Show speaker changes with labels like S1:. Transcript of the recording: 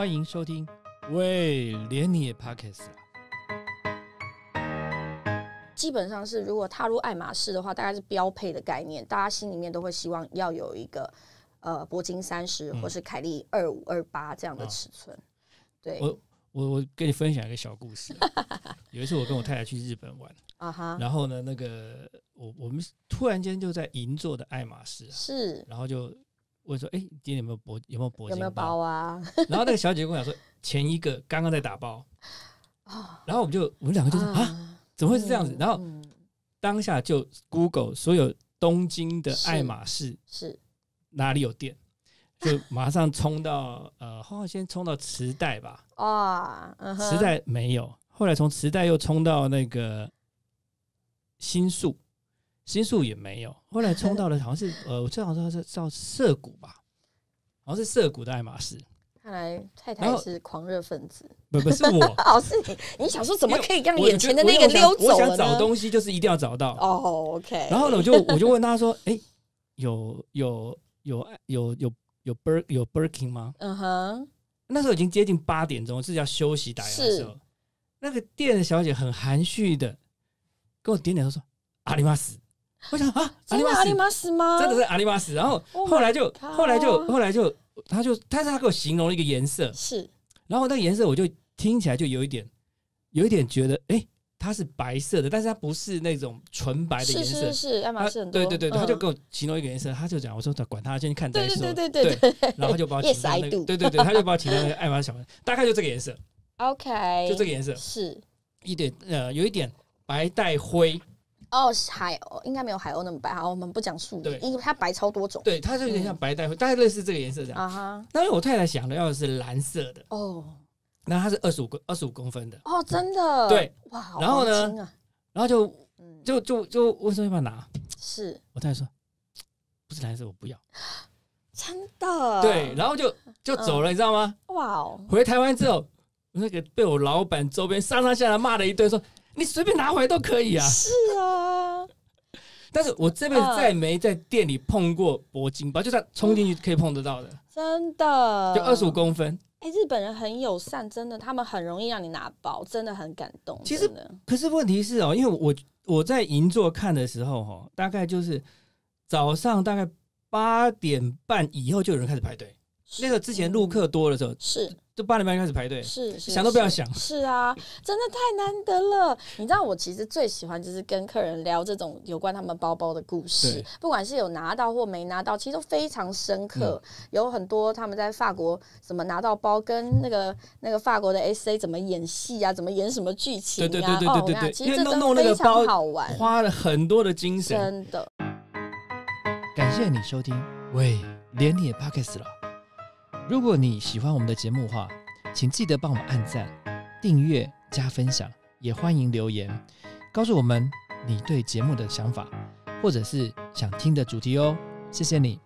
S1: 欢迎收听《喂连你也 Pockets》
S2: 基本上是，如果踏入爱马仕的话，大概是标配的概念，大家心里面都会希望要有一个呃铂金三十或是凯利二五二八这样的尺寸。对我，
S1: 我我跟你分享一个小故事。有一次我跟我太太去日本玩，啊哈，然后呢，那个我我们突然间就在银座的爱马仕，是，然后就。我说：“哎，天有没有铂？有没有铂金？有没有包
S2: 啊？” 然后那
S1: 个小姐跟我讲说：“前一个刚刚在打包然后我们就我们两个就说：“啊，怎么会是这样子？然后当下就 Google 所有东京的爱马仕是哪里有店，就马上冲到 呃，先冲到磁带吧。
S2: 啊，
S1: 磁带没有。后来从磁带又冲到那个新宿。金宿也没有，后来冲到了，好像是 呃，我最好说是叫涩谷吧，好像是涩谷的爱马仕。
S2: 看来太太是狂热分子，不是我，是你。你想说怎么可以让眼前的那个溜走我想找东
S1: 西，就是一定要找到。哦，OK。然后呢，我就我就问他说：“哎，有有有有有有 bir 有 b i r k i n 吗？”
S2: 嗯哼。
S1: 那时候已经接近八点钟，是要休息打烊的时候。那个店的小姐很含蓄的跟我点点头说：“里巴斯。我想啊，真的阿里玛
S2: 斯吗？真的是阿
S1: 里玛斯。然后后来就后来就后来就，他就但是他给我形容了一个颜色，是。然后那个颜色我就听起来就有一点，有一点觉得，哎，它是白色的，但是它不是那种纯白的颜色。是是是，爱马仕。对对对他就给我形容一个颜色，他就讲，我说他管他，先看再说。对对对对对。然后就把我形容那个，对对对，他就把我形容爱马仕，大概就这个颜色。
S2: OK。就这个颜色。是。
S1: 一点呃，有一点白带灰。
S2: 哦，海鸥应该没有海鸥那么白哈，我们不讲树的，因为它白超多种。对，它就有点像
S1: 白带灰，大概类似这个颜色的。啊哈。那因为我太太想的要的是蓝色的。哦。那它是二十五公二十五公分的。哦，
S2: 真的。对。哇。然后呢？
S1: 然后就就就就问说要不要拿？是。我太太说，不是蓝色我不要。
S2: 真的。对。然后就就走了，你知道吗？哇哦。
S1: 回台湾之后，那个被我老板周边上上下下骂了一堆，说。你随便拿回来都可以啊！是啊，但是我这辈子再没在店里碰过铂金包，就算冲进去可以碰得到的，
S2: 真的，就二十五公分。哎，日本人很友善，真的，他们很容易让你拿包，真的很感动。
S1: 其实可是问题是哦，因为我我在银座看的时候，哈，大概就是早上大概八点半以后就有人开始排队。那个之前入客多的时候是。八点半开始排队，是是想都不要想。是
S2: 啊，真的太难得了。你知道我其实最喜欢就是跟客人聊这种有关他们包包的故事，不管是有拿到或没拿到，其实都非常深刻。有很多他们在法国怎么拿到包，跟那个那个法国的 S A 怎么演戏啊，怎么演什么剧情啊？对对对对对对，其实弄那非常好玩，
S1: 花了很多的精神。真的，感谢你收听。喂，连你也 c k e t 了。如果你喜欢我们的节目话，请记得帮我们按赞、订阅、加分享，也欢迎留言告诉我们你对节目的想法，或者是想听的主题哦。谢谢你。